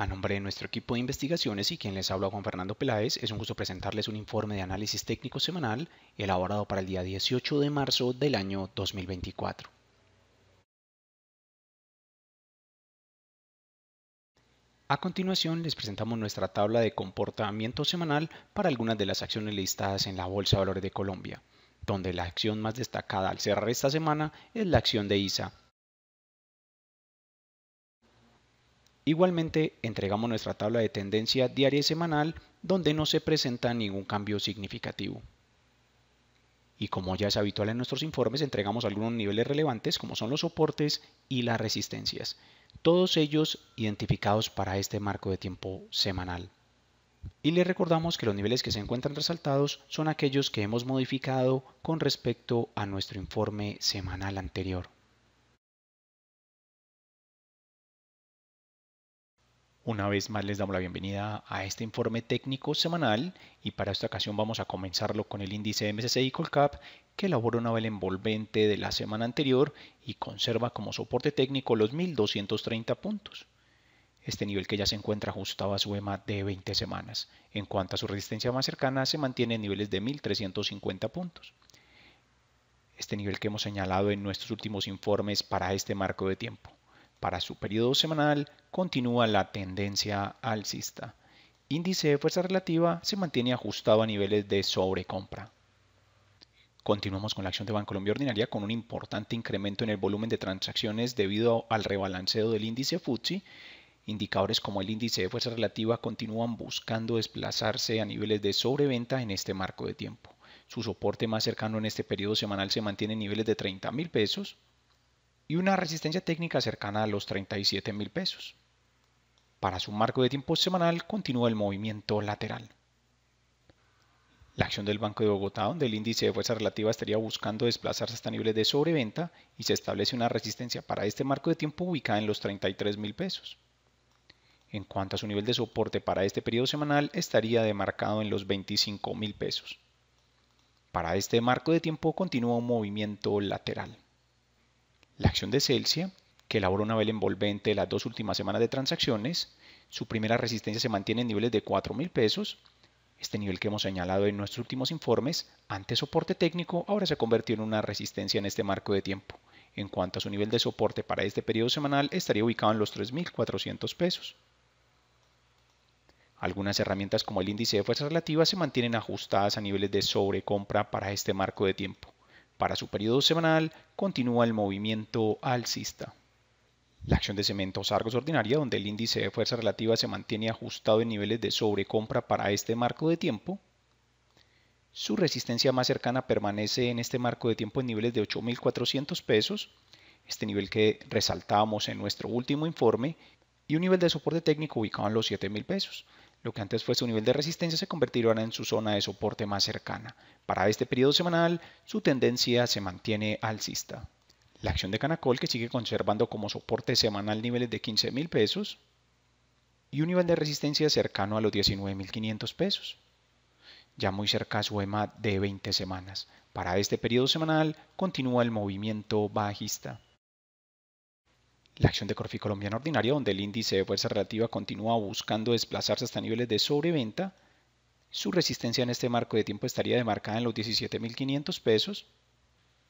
A nombre de nuestro equipo de investigaciones y quien les habla Juan Fernando Peláez, es un gusto presentarles un informe de análisis técnico semanal elaborado para el día 18 de marzo del año 2024. A continuación les presentamos nuestra tabla de comportamiento semanal para algunas de las acciones listadas en la Bolsa de Valores de Colombia, donde la acción más destacada al cerrar esta semana es la acción de ISA, Igualmente, entregamos nuestra tabla de tendencia diaria y semanal donde no se presenta ningún cambio significativo. Y como ya es habitual en nuestros informes, entregamos algunos niveles relevantes como son los soportes y las resistencias, todos ellos identificados para este marco de tiempo semanal. Y le recordamos que los niveles que se encuentran resaltados son aquellos que hemos modificado con respecto a nuestro informe semanal anterior. Una vez más les damos la bienvenida a este informe técnico semanal y para esta ocasión vamos a comenzarlo con el índice MSCI Colcap que elaboró una vela envolvente de la semana anterior y conserva como soporte técnico los 1230 puntos. Este nivel que ya se encuentra ajustado a su EMA de 20 semanas. En cuanto a su resistencia más cercana se mantiene en niveles de 1350 puntos. Este nivel que hemos señalado en nuestros últimos informes para este marco de tiempo. Para su periodo semanal continúa la tendencia alcista. Índice de fuerza relativa se mantiene ajustado a niveles de sobrecompra. Continuamos con la acción de Bancolombia Ordinaria con un importante incremento en el volumen de transacciones debido al rebalanceo del índice FTSE. Indicadores como el índice de fuerza relativa continúan buscando desplazarse a niveles de sobreventa en este marco de tiempo. Su soporte más cercano en este periodo semanal se mantiene en niveles de 30 mil pesos, y una resistencia técnica cercana a los 37 mil pesos. Para su marco de tiempo semanal continúa el movimiento lateral. La acción del Banco de Bogotá, donde el índice de fuerza relativa estaría buscando desplazarse hasta niveles de sobreventa y se establece una resistencia para este marco de tiempo ubicada en los 33 mil pesos. En cuanto a su nivel de soporte para este periodo semanal, estaría demarcado en los 25 mil pesos. Para este marco de tiempo continúa un movimiento lateral la acción de Celsius, que elaboró una vela envolvente las dos últimas semanas de transacciones, su primera resistencia se mantiene en niveles de $4,000. pesos, este nivel que hemos señalado en nuestros últimos informes, ante soporte técnico, ahora se ha convertido en una resistencia en este marco de tiempo. En cuanto a su nivel de soporte para este periodo semanal, estaría ubicado en los 3.400 pesos. Algunas herramientas como el índice de fuerzas relativas se mantienen ajustadas a niveles de sobrecompra para este marco de tiempo. Para su periodo semanal continúa el movimiento alcista. La acción de cementos Argos ordinaria, donde el índice de fuerza relativa se mantiene ajustado en niveles de sobrecompra para este marco de tiempo, su resistencia más cercana permanece en este marco de tiempo en niveles de 8.400 pesos, este nivel que resaltamos en nuestro último informe, y un nivel de soporte técnico ubicado en los 7.000 pesos. Lo que antes fue su nivel de resistencia se convertirá en su zona de soporte más cercana. Para este periodo semanal, su tendencia se mantiene alcista. La acción de Canacol, que sigue conservando como soporte semanal niveles de $15,000, pesos y un nivel de resistencia cercano a los 19.500 pesos, ya muy cerca a su EMA de 20 semanas. Para este periodo semanal continúa el movimiento bajista. La acción de Corfi Colombiana Ordinaria, donde el índice de fuerza relativa continúa buscando desplazarse hasta niveles de sobreventa, su resistencia en este marco de tiempo estaría demarcada en los 17.500 pesos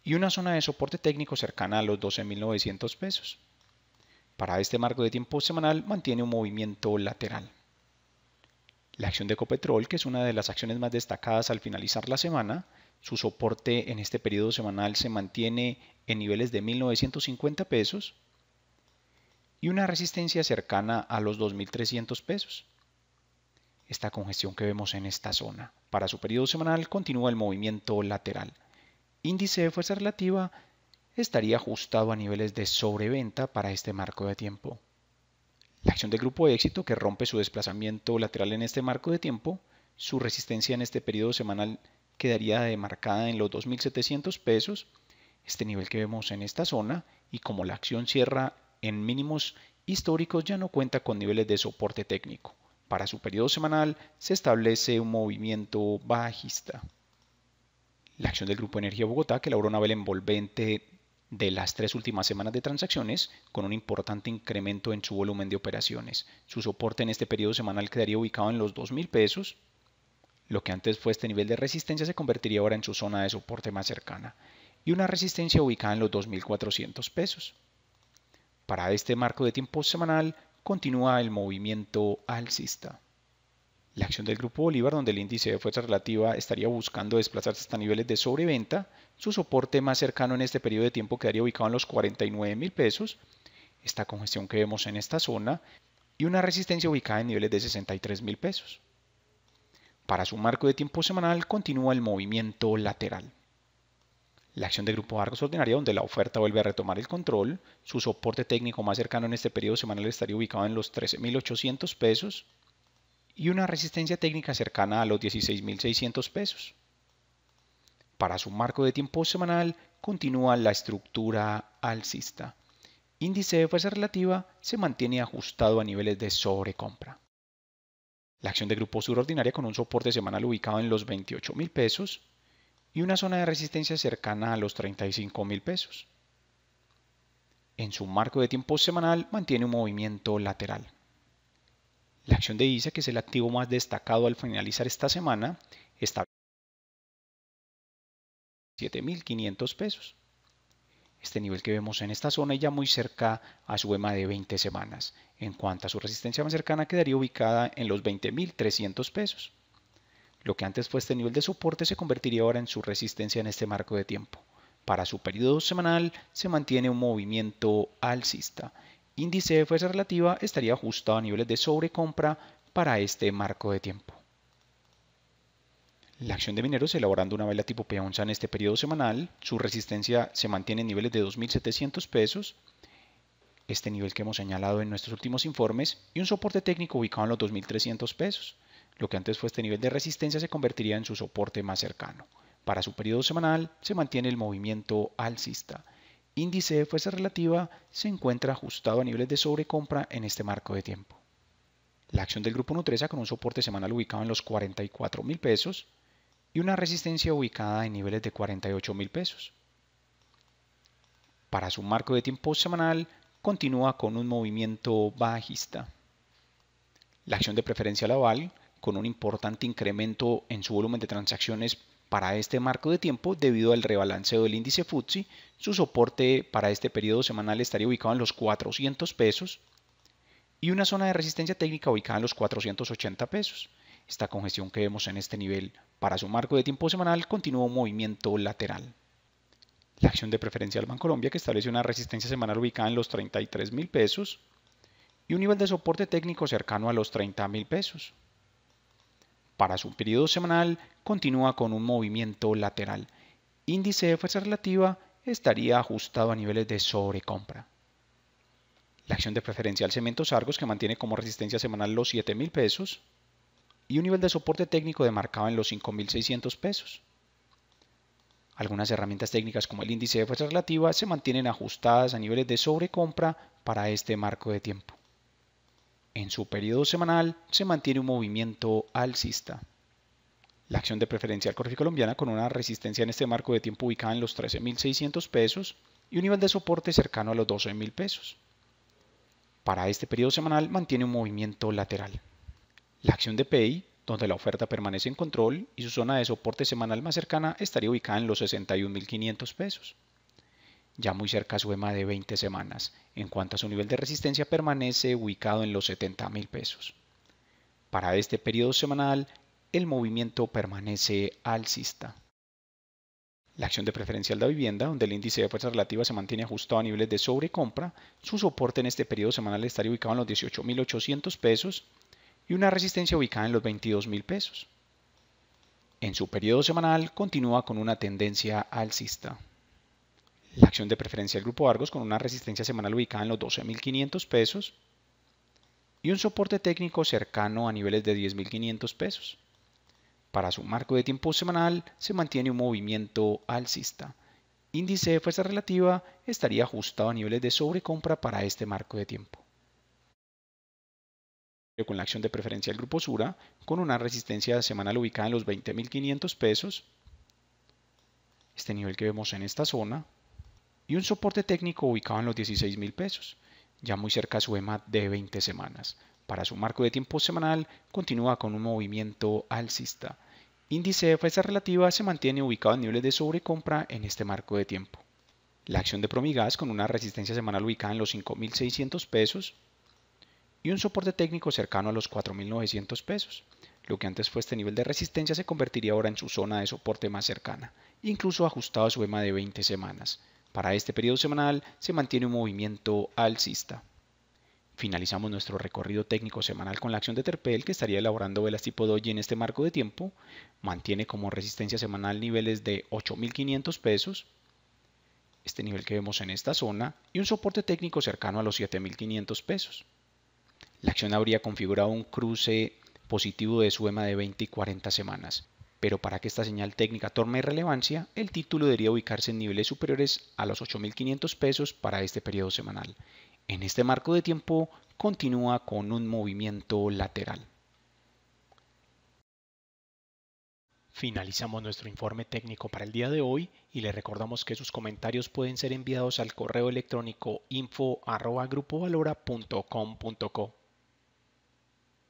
y una zona de soporte técnico cercana a los 12.900 pesos. Para este marco de tiempo semanal mantiene un movimiento lateral. La acción de Copetrol, que es una de las acciones más destacadas al finalizar la semana, su soporte en este periodo semanal se mantiene en niveles de 1.950 pesos y una resistencia cercana a los 2.300 pesos. Esta congestión que vemos en esta zona para su periodo semanal continúa el movimiento lateral. Índice de fuerza relativa estaría ajustado a niveles de sobreventa para este marco de tiempo. La acción del grupo de éxito que rompe su desplazamiento lateral en este marco de tiempo, su resistencia en este periodo semanal quedaría demarcada en los 2.700 pesos, este nivel que vemos en esta zona, y como la acción cierra en mínimos históricos ya no cuenta con niveles de soporte técnico. Para su periodo semanal se establece un movimiento bajista. La acción del Grupo Energía Bogotá, que logró una vela envolvente de las tres últimas semanas de transacciones, con un importante incremento en su volumen de operaciones. Su soporte en este periodo semanal quedaría ubicado en los 2.000 pesos. Lo que antes fue este nivel de resistencia se convertiría ahora en su zona de soporte más cercana y una resistencia ubicada en los 2.400 pesos. Para este marco de tiempo semanal continúa el movimiento alcista. La acción del Grupo Bolívar, donde el índice de fuerza relativa estaría buscando desplazarse hasta niveles de sobreventa, su soporte más cercano en este periodo de tiempo quedaría ubicado en los 49 mil pesos, esta congestión que vemos en esta zona, y una resistencia ubicada en niveles de 63 mil pesos. Para su marco de tiempo semanal continúa el movimiento lateral. La acción de grupo Argos ordinaria, donde la oferta vuelve a retomar el control. Su soporte técnico más cercano en este periodo semanal estaría ubicado en los 13.800 pesos y una resistencia técnica cercana a los 16.600 pesos. Para su marco de tiempo semanal continúa la estructura alcista. Índice de fuerza relativa se mantiene ajustado a niveles de sobrecompra. La acción de grupo Sur Ordinaria con un soporte semanal ubicado en los $28,000 pesos y una zona de resistencia cercana a los 35 mil pesos. En su marco de tiempo semanal mantiene un movimiento lateral. La acción de ISA, que es el activo más destacado al finalizar esta semana, está 7.500 pesos. Este nivel que vemos en esta zona es ya muy cerca a su EMA de 20 semanas. En cuanto a su resistencia más cercana, quedaría ubicada en los 20.300 pesos. Lo que antes fue este nivel de soporte se convertiría ahora en su resistencia en este marco de tiempo. Para su periodo semanal se mantiene un movimiento alcista. Índice de fuerza relativa estaría ajustado a niveles de sobrecompra para este marco de tiempo. La acción de mineros elaborando una vela tipo peonza en este periodo semanal, su resistencia se mantiene en niveles de 2.700 pesos, este nivel que hemos señalado en nuestros últimos informes, y un soporte técnico ubicado en los 2.300 pesos. Lo que antes fue este nivel de resistencia se convertiría en su soporte más cercano. Para su periodo semanal se mantiene el movimiento alcista. Índice de fuerza relativa se encuentra ajustado a niveles de sobrecompra en este marco de tiempo. La acción del grupo Nutresa con un soporte semanal ubicado en los 44 mil pesos y una resistencia ubicada en niveles de 48 mil pesos. Para su marco de tiempo semanal continúa con un movimiento bajista. La acción de preferencia Laval con un importante incremento en su volumen de transacciones para este marco de tiempo debido al rebalanceo del índice FTSE. Su soporte para este periodo semanal estaría ubicado en los 400 pesos y una zona de resistencia técnica ubicada en los 480 pesos. Esta congestión que vemos en este nivel para su marco de tiempo semanal continúa un movimiento lateral. La acción de Preferencia del banco Colombia, que establece una resistencia semanal ubicada en los 33 mil pesos y un nivel de soporte técnico cercano a los 30 mil pesos. Para su periodo semanal continúa con un movimiento lateral. Índice de fuerza relativa estaría ajustado a niveles de sobrecompra. La acción de preferencial Cementos Argos que mantiene como resistencia semanal los 7.000 pesos y un nivel de soporte técnico demarcado en los 5.600 pesos. Algunas herramientas técnicas como el índice de fuerza relativa se mantienen ajustadas a niveles de sobrecompra para este marco de tiempo. En su periodo semanal se mantiene un movimiento alcista. La acción de preferencial Corfi Colombiana con una resistencia en este marco de tiempo ubicada en los 13.600 pesos y un nivel de soporte cercano a los 12.000 pesos. Para este periodo semanal mantiene un movimiento lateral. La acción de PEI, donde la oferta permanece en control y su zona de soporte semanal más cercana estaría ubicada en los 61.500 pesos ya muy cerca a su EMA de 20 semanas. En cuanto a su nivel de resistencia permanece ubicado en los 70 mil pesos. Para este periodo semanal, el movimiento permanece alcista. La acción de preferencial de vivienda, donde el índice de fuerza relativa se mantiene ajustado a niveles de sobrecompra, su soporte en este periodo semanal estaría ubicado en los 18.800 pesos y una resistencia ubicada en los 22.000 pesos. En su periodo semanal continúa con una tendencia alcista la acción de preferencia del Grupo Argos con una resistencia semanal ubicada en los 12.500 pesos y un soporte técnico cercano a niveles de 10.500 pesos. Para su marco de tiempo semanal se mantiene un movimiento alcista. Índice de fuerza relativa estaría ajustado a niveles de sobrecompra para este marco de tiempo. Con la acción de preferencia del grupo Sura, con una resistencia semanal ubicada en los 20.500 pesos, este nivel que vemos en esta zona, y un soporte técnico ubicado en los $16,000, pesos, ya muy cerca a su EMA de 20 semanas. Para su marco de tiempo semanal continúa con un movimiento alcista. Índice de fuerza relativa se mantiene ubicado en niveles de sobrecompra en este marco de tiempo. La acción de Promigas con una resistencia semanal ubicada en los 5.600 pesos y un soporte técnico cercano a los 4.900 pesos. Lo que antes fue este nivel de resistencia se convertiría ahora en su zona de soporte más cercana, incluso ajustado a su EMA de 20 semanas. Para este periodo semanal se mantiene un movimiento alcista. Finalizamos nuestro recorrido técnico semanal con la acción de Terpel que estaría elaborando velas tipo doji en este marco de tiempo. Mantiene como resistencia semanal niveles de 8.500 pesos, este nivel que vemos en esta zona, y un soporte técnico cercano a los 7.500 pesos. La acción habría configurado un cruce positivo de EMA de 20 y 40 semanas, pero para que esta señal técnica tome relevancia, el título debería ubicarse en niveles superiores a los 8.500 pesos para este periodo semanal. En este marco de tiempo continúa con un movimiento lateral. Finalizamos nuestro informe técnico para el día de hoy y le recordamos que sus comentarios pueden ser enviados al correo electrónico info.grupovalora.com.co.